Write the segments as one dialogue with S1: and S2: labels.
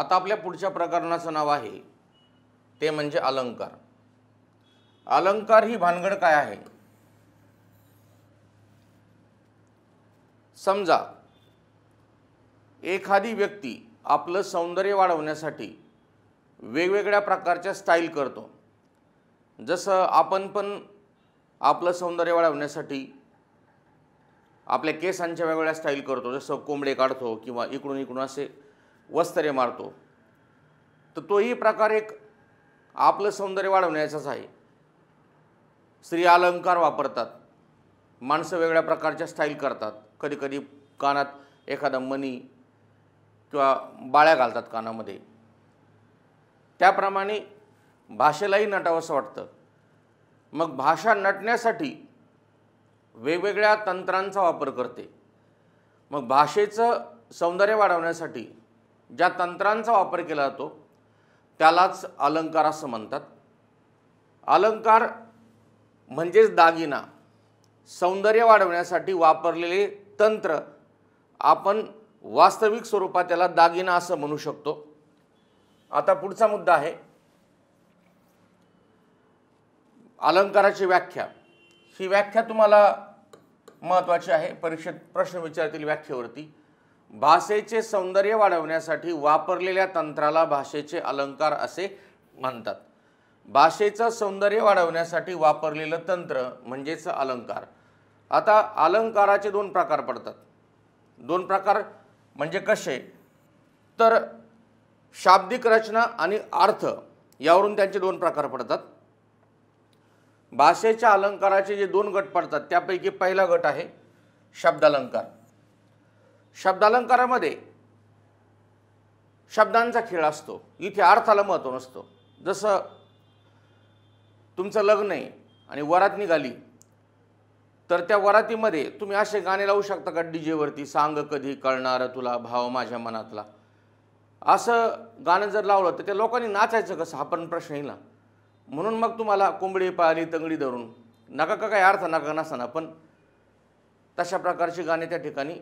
S1: आता आपल्या पुढच्या प्रकरणाचं नाव आहे ते म्हणजे अलंकार अलंकार ही भानगड काय आहे समजा एखादी व्यक्ती आपलं सौंदर्य वाढवण्यासाठी वेगवेगळ्या प्रकारच्या स्टाईल करतो जसं आपण पण आपलं सौंदर्य वाढवण्यासाठी आपल्या केसांच्या वेगवेगळ्या स्टाईल करतो जसं कोंबडे काढतो किंवा इकडून इकडून असे वस्त्रे मारतो तर तोही प्रकार एक आपलं सौंदर्य वाढवण्याचाच आहे स्त्री अलंकार वापरतात माणसं वेगळ्या प्रकारच्या स्टाईल करतात कधी कधी कानात एखादा मणी किंवा बाळ्या घालतात कानामध्ये त्याप्रमाणे भाषेलाही असं वाटतं मग भाषा नटण्यासाठी वेगवेगळ्या तंत्रांचा वापर करते मग भाषेचं सौंदर्य वाढवण्यासाठी ज्या तंत्रांचा वापर केला जातो त्यालाच अलंकार असं म्हणतात अलंकार म्हणजेच दागिना सौंदर्य वाढवण्यासाठी वापरलेले तंत्र आपण वास्तविक स्वरूपात त्याला दागिना असं म्हणू शकतो आता पुढचा मुद्दा आहे अलंकाराची व्याख्या ही व्याख्या तुम्हाला महत्त्वाची आहे परीक्षेत प्रश्न विचारतील व्याख्येवरती भाषेचे सौंदर्य वाढवण्यासाठी वापरलेल्या तंत्राला भाषेचे अलंकार असे म्हणतात भाषेचं सौंदर्य वाढवण्यासाठी वापरलेलं तंत्र म्हणजेच अलंकार आता अलंकाराचे दोन प्रकार पडतात दोन प्रकार म्हणजे कसे तर शाब्दिक रचना आणि अर्थ यावरून त्यांचे दोन प्रकार पडतात भाषेच्या अलंकाराचे जे दोन गट पडतात त्यापैकी पहिला गट आहे शब्दालंकार शब्दालंकारामध्ये शब्दांचा खेळ असतो इथे अर्थाला महत्त्व नसतं जसं तुमचं लग्न आहे आणि वरात निघाली तर त्या वरातीमध्ये तुम्ही असे गाणे लावू शकता का डी जेवरती सांग कधी कळणार तुला भाव माझ्या मनातला असं गाणं जर लावलं तर त्या लोकांनी नाचायचं कसं हा पण प्रश्न येईल ना म्हणून मग तुम्हाला कोंबडी पाळी तंगडी धरून नका का काय अर्थ नका ना पण तशा प्रकारची गाणे त्या ठिकाणी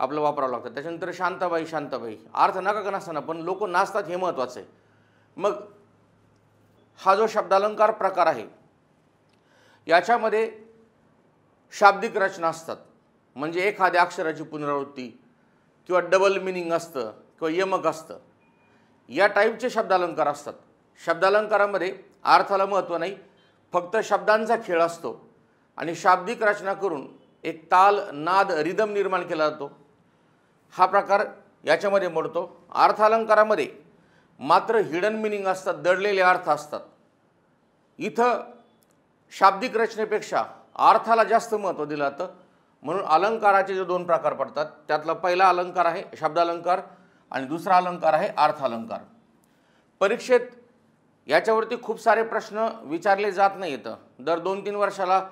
S1: आपलं वापरावं लागतं त्याच्यानंतर शांताबाई शांताबाई अर्थ नका का नसताना पण लोक नाचतात हे महत्त्वाचं आहे मग हा जो शब्दालंकार प्रकार आहे याच्यामध्ये शाब्दिक रचना असतात म्हणजे एखाद्या अक्षराची पुनरावृत्ती किंवा डबल मिनिंग असतं किंवा यमक असतं या टाईपचे शब्दालंकार असतात शब्दालंकारामध्ये अर्थाला महत्त्व नाही फक्त शब्दांचा खेळ असतो आणि शाब्दिक रचना करून एक ताल नाद रिदम निर्माण केला जातो हा प्रकार याच्यामध्ये मोडतो अर्थालंकारामध्ये मात्र हिडन मिनिंग असतात दडलेले अर्थ असतात इथं शाब्दिक रचनेपेक्षा अर्थाला जास्त महत्त्व दिलं जातं म्हणून अलंकाराचे जे दोन प्रकार पडतात त्यातला पहिला अलंकार आहे शब्दालंकार आणि दुसरा अलंकार आहे अर्थालंकार परीक्षेत याच्यावरती खूप सारे प्रश्न विचारले जात नाही येतं दर दोन तीन वर्षाला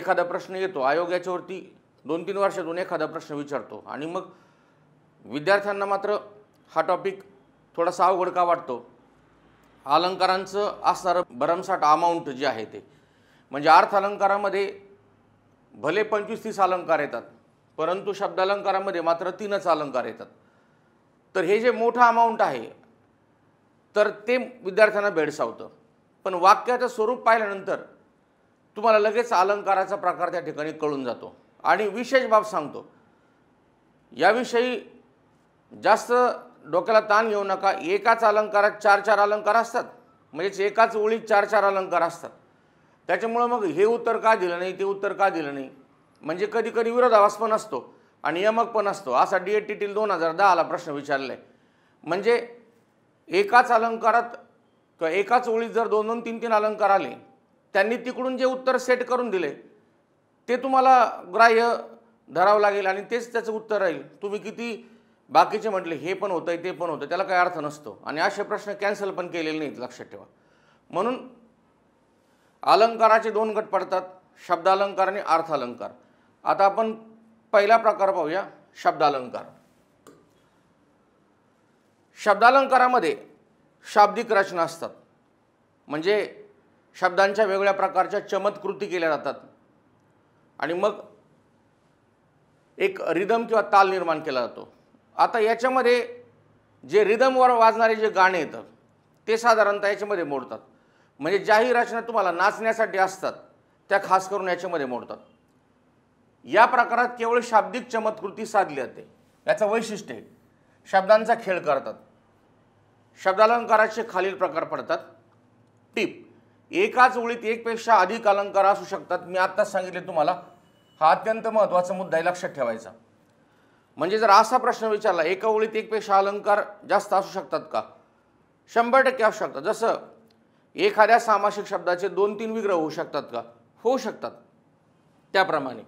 S1: एखादा प्रश्न येतो आयोग याच्यावरती दोन तीन वर्षातून एखादा प्रश्न विचारतो आणि मग विद्यार्थ्यांना मात्र हा टॉपिक थोडासा अवघड का वाटतो अलंकारांचं असणारं भरमसाठ अमाऊंट जे आहे ते म्हणजे अर्थ अलंकारामध्ये भले पंचवीस तीस अलंकार येतात परंतु शब्द अलंकारामध्ये मात्र तीनच अलंकार येतात तर हे जे मोठं अमाऊंट आहे तर ते विद्यार्थ्यांना भेडसावतं पण वाक्याचं स्वरूप पाहिल्यानंतर तुम्हाला लगेच अलंकाराचा प्रकार त्या ठिकाणी कळून जातो आणि विशेष बाब सांगतो याविषयी जास्त डोक्याला ताण घेऊ नका एकाच अलंकारात चार चार अलंकार असतात म्हणजेच एकाच ओळीत चार चार अलंकार असतात त्याच्यामुळं मग हे उत्तर का दिलं नाही ते उत्तर का दिलं नाही म्हणजे कधी कधी विरोधावास पण असतो आणि नियमक पण असतो असा डी एट टी दोन हजार दहाला प्रश्न विचारला आहे म्हणजे एकाच अलंकारात किंवा एकाच ओळीत जर दोन दोन तीन तीन अलंकार आले त्यांनी तिकडून जे उत्तर सेट करून दिले ते तुम्हाला ग्राह्य धरावं लागेल आणि तेच त्याचं उत्तर राहील तुम्ही किती बाकीचे म्हटले हे पण होतं ते पण होतं त्याला काही अर्थ नसतो आणि असे प्रश्न कॅन्सल पण केलेले नाहीत लक्षात ठेवा म्हणून अलंकाराचे दोन गट पडतात शब्दालंकार आणि अर्थालंकार आता आपण पहिला प्रकार पाहूया शब्दालंकार शब्दालंकारामध्ये शाब्दिक रचना असतात म्हणजे शब्दांच्या वेगळ्या प्रकारच्या चमत्कृती केल्या जातात आणि मग एक रिदम किंवा ताल निर्माण केला जातो आता याच्यामध्ये जे रिदमवर वाजणारे जे गाणे येतात ते साधारणतः याच्यामध्ये मोडतात म्हणजे ज्याही रचना तुम्हाला नाचण्यासाठी असतात त्या खास करून याच्यामध्ये मोडतात या प्रकारात केवळ शाब्दिक चमत्कृती साधली जाते याचं वैशिष्ट्य आहे शब्दांचा खेळ करतात शब्दालंकाराचे खालील प्रकार पडतात टीप एकाच ओळीत एकपेक्षा अधिक अलंकार असू शकतात मी आत्ताच सांगितले तुम्हाला हा अत्यंत महत्त्वाचा मुद्दा आहे लक्षात ठेवायचा म्हणजे जर असा प्रश्न विचारला एका ओळीत एकपेक्षा अलंकार जास्त असू शकतात का शंभर टक्के असू शकतात जसं एखाद्या सामासिक शब्दाचे दोन तीन विग्रह होऊ शकतात का होऊ शकतात त्याप्रमाणे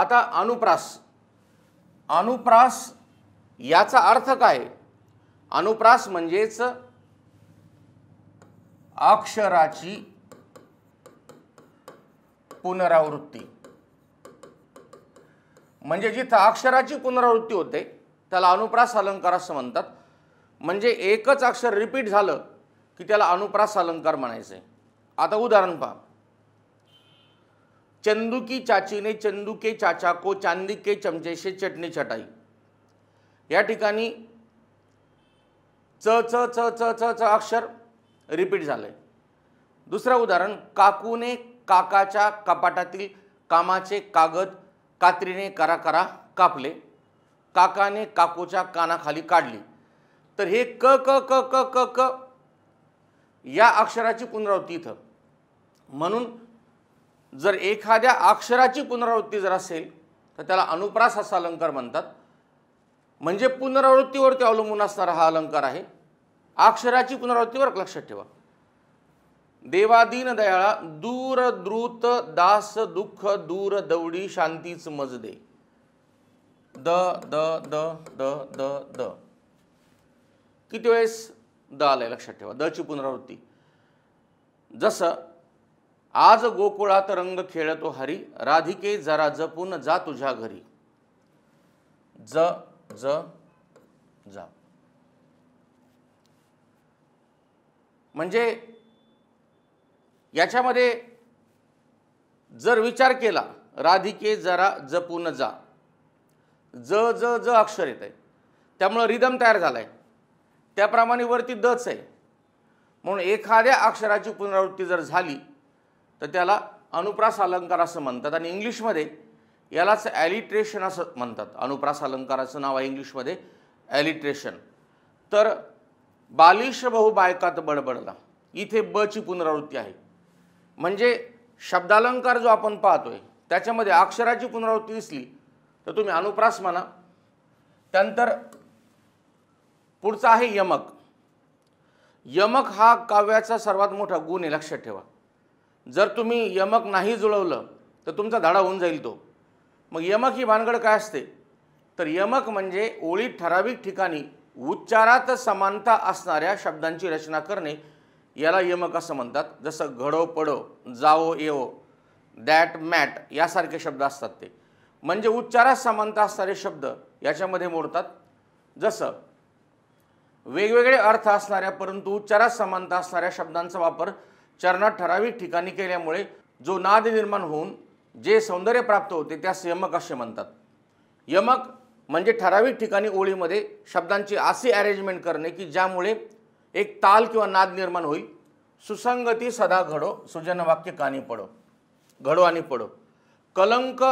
S1: आता अनुप्रास अनुप्रास याचा अर्थ काय अनुप्रास म्हणजेच अक्षराची पुनरावृत्ती म्हणजे जिथं अक्षराची पुनरावृत्ती होते त्याला अनुप्रास अलंकार असं म्हणतात म्हणजे एकच अक्षर रिपीट झालं की त्याला अनुप्रास अलंकार म्हणायचं आहे आता उदाहरण पहा चंदुकी चाचीने चंदुके चाचाको को चांदी चमचेशे चटणी चटाई या ठिकाणी च च च च च च अक्षर रिपीट झालं आहे दुसरं उदाहरण काकूने काकाच्या कपाटातील कामाचे कागद कात्रीने करा करा कापले काकाने काकूच्या कानाखाली काढली तर हे क क क क क क या अक्षराची पुनरावृत्ती इथं म्हणून जर एखाद्या अक्षराची पुनरावृत्ती जर असेल तर त्याला अनुप्रास असा अलंकार म्हणतात म्हणजे पुनरावृत्तीवरती अवलंबून असणारा हा अलंकार आहे अक्षराची पुनरावृत्तीवर लक्षात ठेवा देवादीन दयाळा दूर द्रुत दास दुःख दूर दौडी शांतीच दे द द द द द द किती वेळेस द आलंय लक्षात ठेवा दची पुनरावृत्ती जसं आज गोकुळात रंग खेळतो हरी राधिके जरा जपून जा तुझ्या घरी ज ज जा म्हणजे याच्यामध्ये जर विचार केला राधिके जरा जपून जा ज ज ज अक्षर येत आहे त्यामुळं रिदम तयार झाला आहे त्याप्रमाणे वरती दच आहे म्हणून एखाद्या अक्षराची पुनरावृत्ती जर झाली तर त्याला अनुप्रास अलंकार असं म्हणतात आणि इंग्लिशमध्ये यालाच ॲलिट्रेशन असं म्हणतात अनुप्रास अलंकाराचं नाव आहे इंग्लिशमध्ये ॲलिट्रेशन तर बालिश बहु बायकात बडबडला इथे ब ची पुनरावृत्ती आहे म्हणजे शब्दालंकार जो आपण पाहतोय त्याच्यामध्ये अक्षराची पुनरावृत्ती दिसली तर तुम्ही अनुप्रास म्हणा त्यानंतर पुढचा आहे यमक यमक हा काव्याचा सर्वात मोठा गुण आहे लक्षात ठेवा जर तुम्ही यमक नाही जुळवलं तर तुमचा धडा होऊन जाईल तो मग यमक ही भानगड काय असते तर यमक म्हणजे ओळी ठराविक ठिकाणी उच्चारात समानता असणाऱ्या शब्दांची रचना करणे याला यमक असं म्हणतात जसं घडो पडो जाओ येवो दॅट मॅट यासारखे शब्द असतात ते म्हणजे उच्चारात समानता असणारे शब्द याच्यामध्ये मोडतात जसं वेगवेगळे अर्थ असणाऱ्या परंतु उच्चारात समानता असणाऱ्या शब्दांचा वापर चरणात ठराविक ठिकाणी केल्यामुळे जो नाद निर्माण होऊन जे सौंदर्य प्राप्त होते त्यास यमक असे म्हणतात यमक म्हणजे ठराविक ठिकाणी ओळीमध्ये शब्दांची अशी अरेंजमेंट करणे की ज्यामुळे एक ताल किंवा नाद निर्माण होईल सुसंगती सदा घडो वाक्य कानी पडो घडो आणि पडो कलंक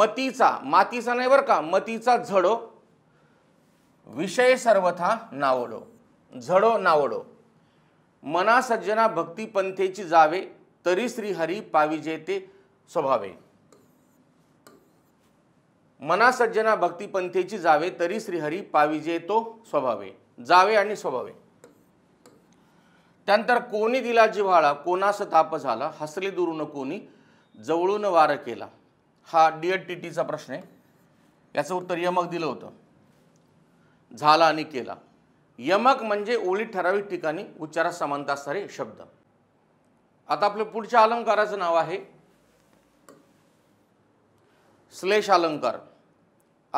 S1: मतीचा मातीचा नाही बरं का मतीचा झडो विषय सर्वथा नावडो झडो नावडो मना सज्जना भक्तीपंथेची जावे तरी श्रीहरी पाविजेते स्वभावे मना सज्जना भक्तीपंथेची जावे तरी श्रीहरी पाविजे तो स्वभावे जावे आणि स्वभावे त्यानंतर कोणी दिला जिव्हाळा कोणास ताप झाला हसले दुरून कोणी जवळून वार केला हा डी एड टी टीचा प्रश्न आहे याचं उत्तर यमक दिलं होतं झाला आणि केला यमक म्हणजे ओळी ठराविक ठिकाणी उच्चारा समानता असणारे शब्द आता आपलं पुढच्या अलंकाराचं नाव आहे श्लेष अलंकार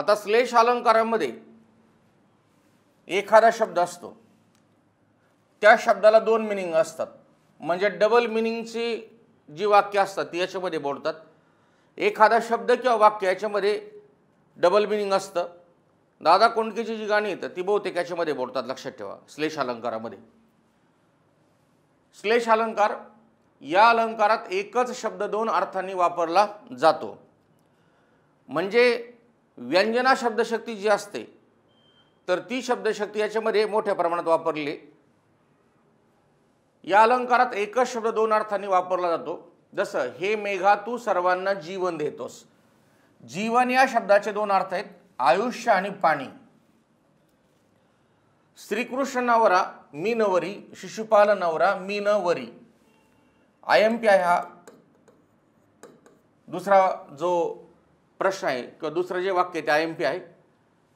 S1: आता श्लेष अलंकारामध्ये एखादा शब्द असतो त्या शब्दाला दोन मिनिंग असतात म्हणजे डबल मिनिंगची जी वाक्य असतात ती याच्यामध्ये बोलतात एखादा शब्द किंवा वाक्य याच्यामध्ये डबल मिनिंग असतं दादा कोंडकेची जी गाणी येतं ती बहुतेक याच्यामध्ये बोलतात लक्षात ठेवा श्लेष अलंकारामध्ये श्लेष अलंकार या अलंकारात एकच शब्द दोन अर्थांनी वापरला जातो म्हणजे व्यंजना शब्दशक्ती जी असते तर ती शब्दशक्ती याच्यामध्ये मोठ्या प्रमाणात वापरली या अलंकारात एकच शब्द दोन अर्थांनी वापरला जातो जसं हे मेघा तू सर्वांना जीवन देतोस जीवन या शब्दाचे दोन अर्थ आहेत आयुष्य आणि पाणी श्रीकृष्ण नवरा मी नवरी शिशुपाल नवरा मी नवरी आय एम पी आय हा दुसरा जो प्रश्न आहे किंवा दुसरं जे वाक्य आहे ते आय एम पी आहे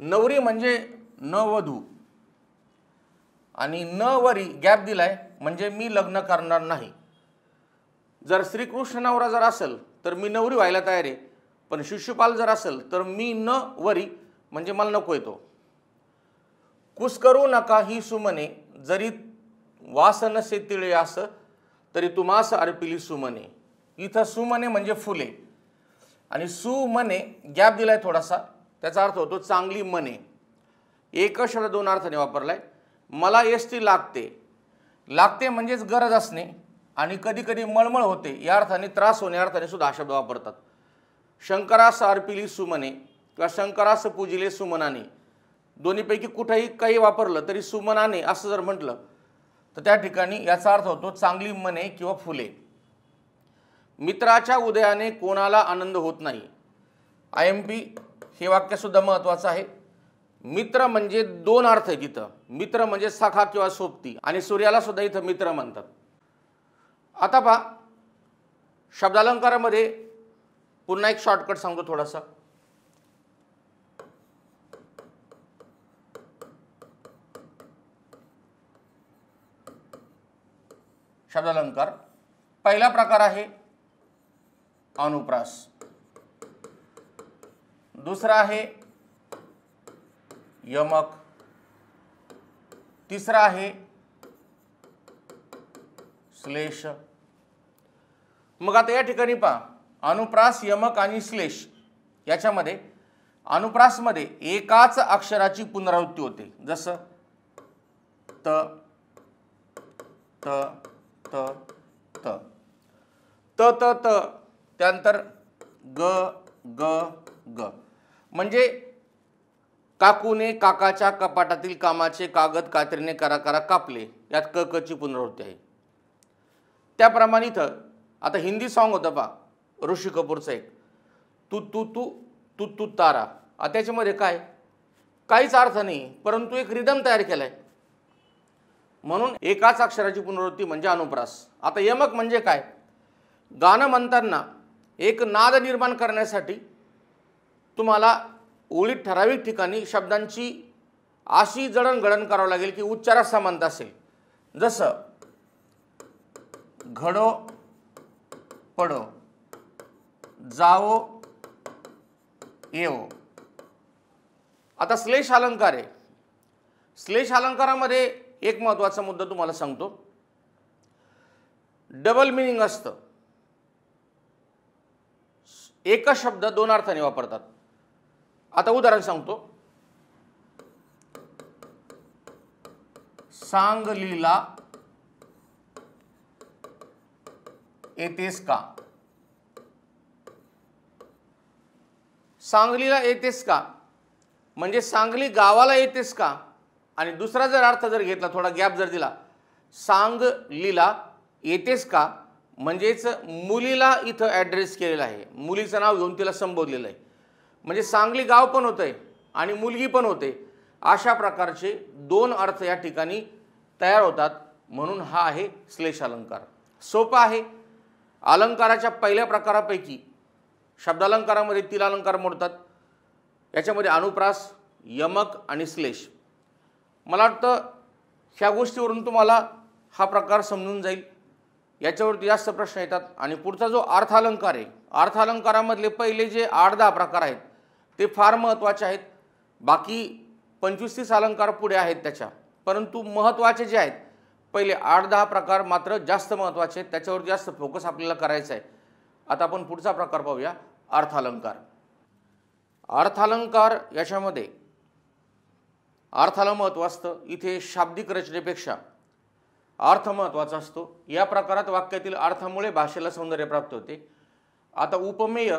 S1: नवरी म्हणजे नवधू आणि न वरी गॅप दिलाय म्हणजे मी लग्न करणार नाही जर श्रीकृष्ण नवरा जर असेल तर मी नवरी व्हायला तयार आहे पण शिष्यपाल जर असेल तर मी न वरी म्हणजे मला नको येतो कुस करू नका ही सुमने जरी वासनसे तिळे असं तरी तुम्हास अर्पिली सुमने इथं सुमने म्हणजे फुले आणि सुमने गॅप दिलाय थोडासा त्याचा अर्थ होतो चांगली मने एक शब्द दोन अर्थाने वापरलाय मला एस टी लागते लागते म्हणजेच गरज असणे आणि कधीकधी मळमळ होते या अर्थाने त्रास होणे अर्थाने सुद्धा हा शब्द वापरतात शंकरास अर्पिली सुमने किंवा शंकरास पूजिले सुमनाने दोन्हीपैकी कुठेही काही वापरलं तरी सुमनाने असं जर म्हटलं तर त्या ठिकाणी याचा अर्थ होतो चांगली मने किंवा फुले मित्राच्या उदयाने कोणाला आनंद होत नाही आय एम पी हे वाक्यसुद्धा महत्त्वाचं आहे मित्र म्हणजे दोन अर्थ आहेत इथं मित्र म्हणजे सखा किंवा सोबती आणि सूर्याला सुद्धा इथं मित्र म्हणतात आता पहा शब्दालंकारामध्ये पुन्हा एक शॉर्टकट सांगतो थोडासा शब्दालंकार पहिला प्रकार आहे अनुप्रास दुसरा आहे यमक तिसरा आहे श्लेष मग आता या ठिकाणी पहा अनुप्रास यमक आणि श्लेष याच्यामध्ये अनुप्रासमध्ये एकाच अक्षराची पुनरावृत्ती होते जसं त त त त त त त्यानंतर ग ग ग म्हणजे काकूने काकाच्या कपाटातील कामाचे कागद कात्रीने करा करा कापले यात क कची पुनरावृत्ती आहे त्याप्रमाणे इथं आता हिंदी सॉंग होतं पा ऋषी कपूरचं एक तू तू तू तू तू तारा त्याच्यामध्ये काय काहीच अर्थ नाही परंतु एक रिदम तयार केलाय आहे म्हणून एकाच अक्षराची पुनरावृत्ती म्हणजे अनुप्रास आता यमक म्हणजे काय गाणं म्हणताना एक नाद निर्माण करण्यासाठी तुम्हाला ओळीत ठराविक ठिकाणी शब्दांची अशी जडणघडण करावं लागेल की उच्चारात समानता असेल जसं घडो पडो जाओ येवो आता श्लेष अलंकार आहे श्लेष अलंकारामध्ये एक महत्त्वाचा मुद्दा तुम्हाला सांगतो डबल मिनिंग असतं एका शब्द दोन अर्थाने वापरतात आता उदाहरण सांगतो सांगलीला येतेस का सांगलीला येतेस का म्हणजे सांगली गावाला येतेस का आणि दुसरा जर अर्थ जर घेतला थोडा गॅप जर दिला सांगलीला येतेस का म्हणजेच मुलीला इथं ॲड्रेस केलेला आहे मुलीचं नाव घेऊन तिला संबोधलेलं आहे म्हणजे सांगली गाव पण होतं आणि मुलगी पण होते अशा प्रकारचे दोन अर्थ या ठिकाणी तयार होतात म्हणून हा आहे श्लेष अलंकार सोपा आहे अलंकाराच्या पहिल्या प्रकारापैकी शब्दालंकारामध्ये तीन अलंकार मोडतात याच्यामध्ये अनुप्रास यमक आणि श्लेष मला वाटतं ह्या गोष्टीवरून तुम्हाला हा प्रकार समजून जाईल याच्यावरती जास्त प्रश्न येतात आणि पुढचा जो अर्थालंकार आहे अर्थालंकारामधले पहिले जे आठ दहा प्रकार आहेत ते फार महत्त्वाचे आहेत बाकी पंचवीस तीस अलंकार पुढे आहेत त्याच्या परंतु महत्त्वाचे जे आहेत पहिले आठ दहा प्रकार मात्र जास्त महत्त्वाचे आहेत त्याच्यावर जास्त फोकस आपल्याला करायचा आहे आता आपण पुढचा प्रकार पाहूया अर्थालंकार अर्थालंकार याच्यामध्ये अर्थाला महत्त्व असतं इथे शाब्दिक रचनेपेक्षा अर्थ महत्त्वाचा असतो या प्रकारात वाक्यातील अर्थामुळे भाषेला सौंदर्य प्राप्त होते आता उपमेय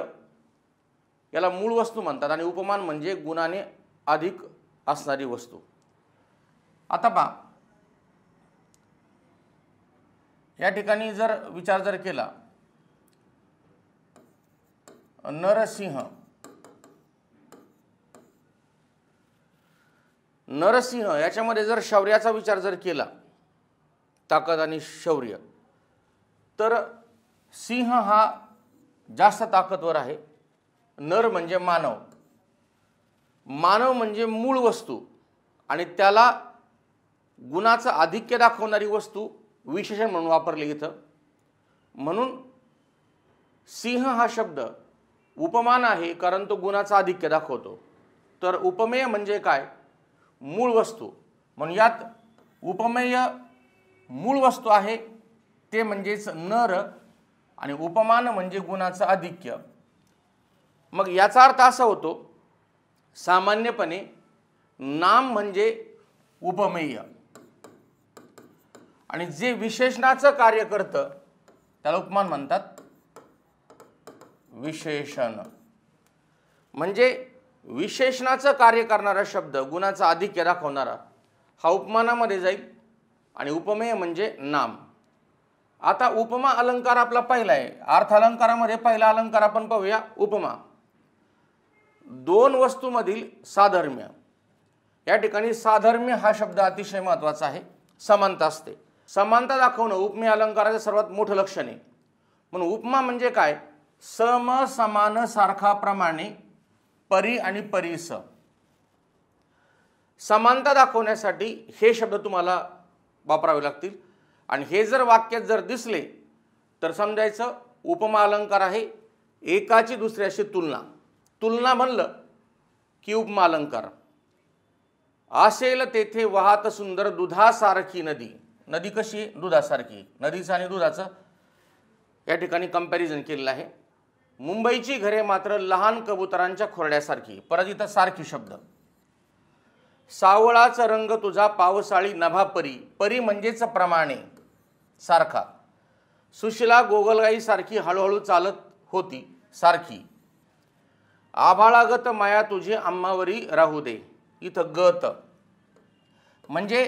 S1: याला मूळ वस्तू म्हणतात आणि उपमान म्हणजे गुणाने अधिक असणारी वस्तू आता पहा या ठिकाणी जर विचार जर केला नरसिंह नरसिंह याच्यामध्ये जर शौर्याचा विचार जर केला ताकद आणि शौर्य तर सिंह हा जास्त ताकदवर आहे नर म्हणजे मानव मानव म्हणजे मूळ वस्तू आणि त्याला गुणाचं आधिक्य दाखवणारी वस्तू विशेषण म्हणून वापरली इथं म्हणून सिंह हा शब्द उपमान आहे कारण तो गुणाचा आधिक्य दाखवतो तर उपमेय म्हणजे काय मूळ वस्तू म्हणून यात उपमेय मूळ वस्तू आहे ते म्हणजेच नर आणि उपमान म्हणजे गुणाचं आधिक्य मग याचा अर्थ असा होतो सामान्यपणे नाम म्हणजे उपमेय आणि जे विशेषणाचं कार्य करतं त्याला उपमान म्हणतात विशेषण म्हणजे विशेषणाचं कार्य करणारा शब्द गुणाचा आधिक्य दाखवणारा हा उपमानामध्ये जाईल आणि उपमेय म्हणजे नाम आता उपमा अलंकार आपला पहिला आहे अर्थ अलंकारामध्ये पहिला अलंकार आपण पाहूया उपमा दोन वस्तूमधील साधर्म्य या ठिकाणी साधर्म्य हा शब्द अतिशय महत्त्वाचा आहे समानता असते समानता दाखवणं उपमेय अलंकाराचं सर्वात मोठं लक्षण आहे म्हणून उपमा म्हणजे काय सम समान सारखाप्रमाणे परी आणि परिस समानता दाखवण्यासाठी हे शब्द तुम्हाला वापरावे लागतील आणि हे जर वाक्यात जर दिसले तर समजायचं उपमा अलंकार आहे एकाची दुसऱ्याशी तुलना तुलना म्हणलं की उपमालंकार असेल तेथे वाहत सुंदर दुधासारखी नदी नदी कशी दुधासारखी नदीचं आणि दुधाचं या ठिकाणी कंपॅरिझन केलेलं आहे मुंबईची घरे मात्र लहान कबुतरांच्या खोरड्यासारखी परत इथं सारखी शब्द सावळाचा रंग तुझा पावसाळी नभापरी परी परी म्हणजेच प्रमाणे सारखा सुशिला गोगलगाईसारखी हळूहळू चालत होती सारखी आभाळागत माया तुझी आम्हावरी राहू दे इथं गत म्हणजे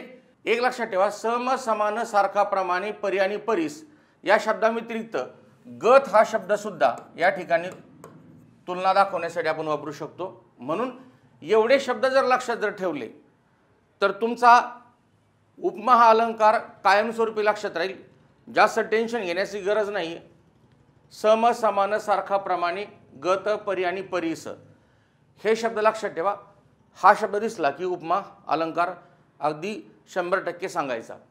S1: एक लक्षात ठेवा सम समान सारखा प्रमाणे परी आणि परीस या शब्दाव्यतिरिक्त गत हा शब्दसुद्धा या ठिकाणी तुलना दाखवण्यासाठी आपण वापरू शकतो म्हणून एवढे शब्द जर लक्षात जर ठेवले तर तुमचा उपमा हा अलंकार कायमस्वरूपी लक्षात राहील जास्त टेन्शन घेण्याची गरज नाही सम समान सारखा प्रमाणे गत परी आणि परीस हे शब्द लक्षात ठेवा हा शब्द दिसला की उपमा अलंकार अगदी शंभर टक्के सांगायचा